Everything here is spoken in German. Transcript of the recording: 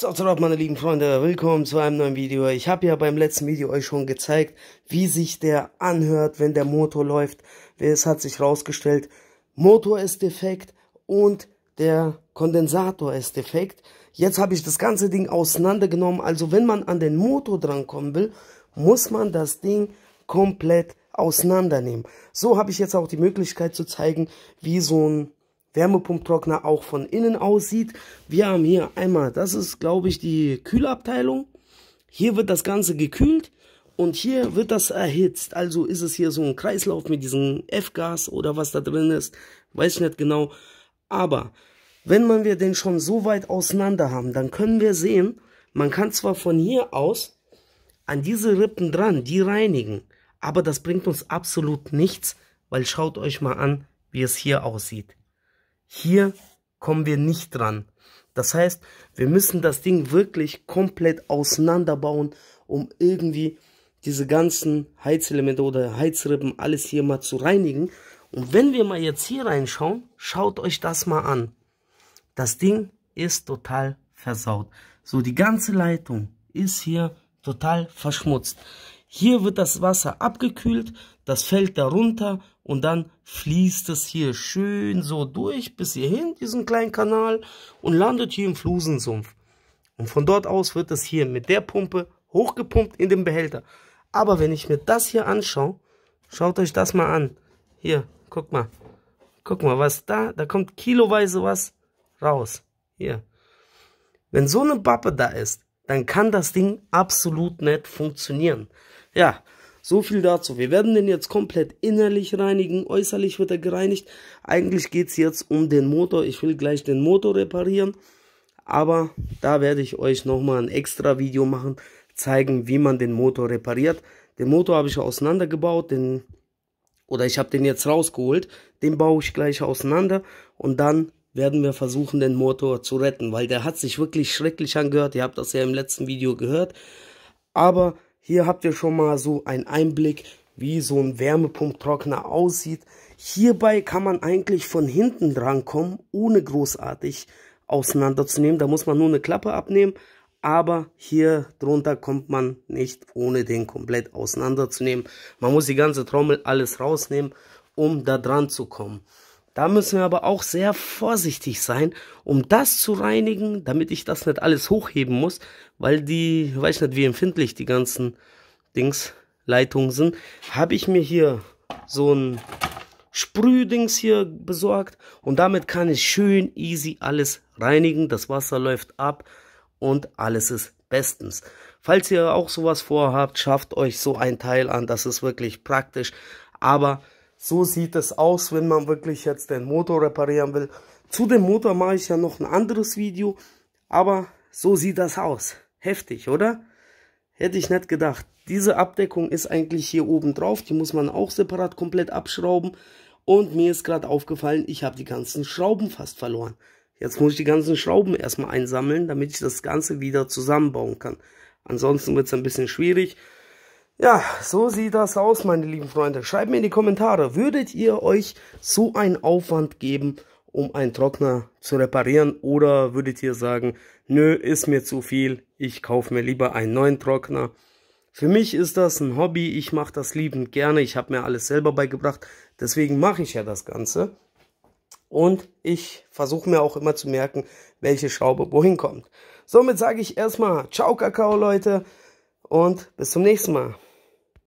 So, so, meine lieben Freunde, willkommen zu einem neuen Video. Ich habe ja beim letzten Video euch schon gezeigt, wie sich der anhört, wenn der Motor läuft. Es hat sich rausgestellt, Motor ist defekt und der Kondensator ist defekt. Jetzt habe ich das ganze Ding auseinandergenommen. Also wenn man an den Motor drankommen will, muss man das Ding komplett auseinandernehmen. So habe ich jetzt auch die Möglichkeit zu zeigen, wie so ein Wärmepumptrockner auch von innen aussieht. Wir haben hier einmal, das ist glaube ich die Kühlabteilung. Hier wird das Ganze gekühlt und hier wird das erhitzt. Also ist es hier so ein Kreislauf mit diesem F-Gas oder was da drin ist. Weiß ich nicht genau. Aber wenn man wir den schon so weit auseinander haben, dann können wir sehen, man kann zwar von hier aus an diese Rippen dran, die reinigen, aber das bringt uns absolut nichts, weil schaut euch mal an, wie es hier aussieht. Hier kommen wir nicht dran. Das heißt, wir müssen das Ding wirklich komplett auseinanderbauen, um irgendwie diese ganzen Heizelemente oder Heizrippen alles hier mal zu reinigen. Und wenn wir mal jetzt hier reinschauen, schaut euch das mal an. Das Ding ist total versaut. So, die ganze Leitung ist hier total verschmutzt. Hier wird das Wasser abgekühlt, das fällt darunter und dann fließt es hier schön so durch bis hierhin, diesen kleinen Kanal und landet hier im Flusensumpf. Und von dort aus wird es hier mit der Pumpe hochgepumpt in den Behälter. Aber wenn ich mir das hier anschaue, schaut euch das mal an. Hier, guck mal. Guck mal, was da, da kommt kiloweise was raus. Hier. Wenn so eine Bappe da ist, dann kann das Ding absolut nicht funktionieren. Ja, so viel dazu. Wir werden den jetzt komplett innerlich reinigen. Äußerlich wird er gereinigt. Eigentlich geht es jetzt um den Motor. Ich will gleich den Motor reparieren. Aber da werde ich euch nochmal ein extra Video machen, zeigen, wie man den Motor repariert. Den Motor habe ich auseinandergebaut, den oder ich habe den jetzt rausgeholt. Den baue ich gleich auseinander und dann werden wir versuchen, den Motor zu retten, weil der hat sich wirklich schrecklich angehört. Ihr habt das ja im letzten Video gehört. Aber hier habt ihr schon mal so einen Einblick, wie so ein Wärmepumptrockner aussieht. Hierbei kann man eigentlich von hinten drankommen, ohne großartig auseinanderzunehmen. Da muss man nur eine Klappe abnehmen, aber hier drunter kommt man nicht, ohne den komplett auseinanderzunehmen. Man muss die ganze Trommel alles rausnehmen, um da dran zu kommen. Da müssen wir aber auch sehr vorsichtig sein, um das zu reinigen, damit ich das nicht alles hochheben muss, weil die, weiß nicht, wie empfindlich die ganzen Dings, Leitungen sind, habe ich mir hier so ein Sprühdings hier besorgt und damit kann ich schön easy alles reinigen. Das Wasser läuft ab und alles ist bestens. Falls ihr auch sowas vorhabt, schafft euch so ein Teil an, das ist wirklich praktisch, aber so sieht es aus, wenn man wirklich jetzt den Motor reparieren will. Zu dem Motor mache ich ja noch ein anderes Video, aber so sieht das aus. Heftig, oder? Hätte ich nicht gedacht. Diese Abdeckung ist eigentlich hier oben drauf, die muss man auch separat komplett abschrauben. Und mir ist gerade aufgefallen, ich habe die ganzen Schrauben fast verloren. Jetzt muss ich die ganzen Schrauben erstmal einsammeln, damit ich das Ganze wieder zusammenbauen kann. Ansonsten wird es ein bisschen schwierig. Ja, so sieht das aus, meine lieben Freunde. Schreibt mir in die Kommentare, würdet ihr euch so einen Aufwand geben, um einen Trockner zu reparieren? Oder würdet ihr sagen, nö, ist mir zu viel, ich kaufe mir lieber einen neuen Trockner? Für mich ist das ein Hobby, ich mache das liebend gerne, ich habe mir alles selber beigebracht, deswegen mache ich ja das Ganze. Und ich versuche mir auch immer zu merken, welche Schraube wohin kommt. Somit sage ich erstmal, ciao Kakao Leute und bis zum nächsten Mal.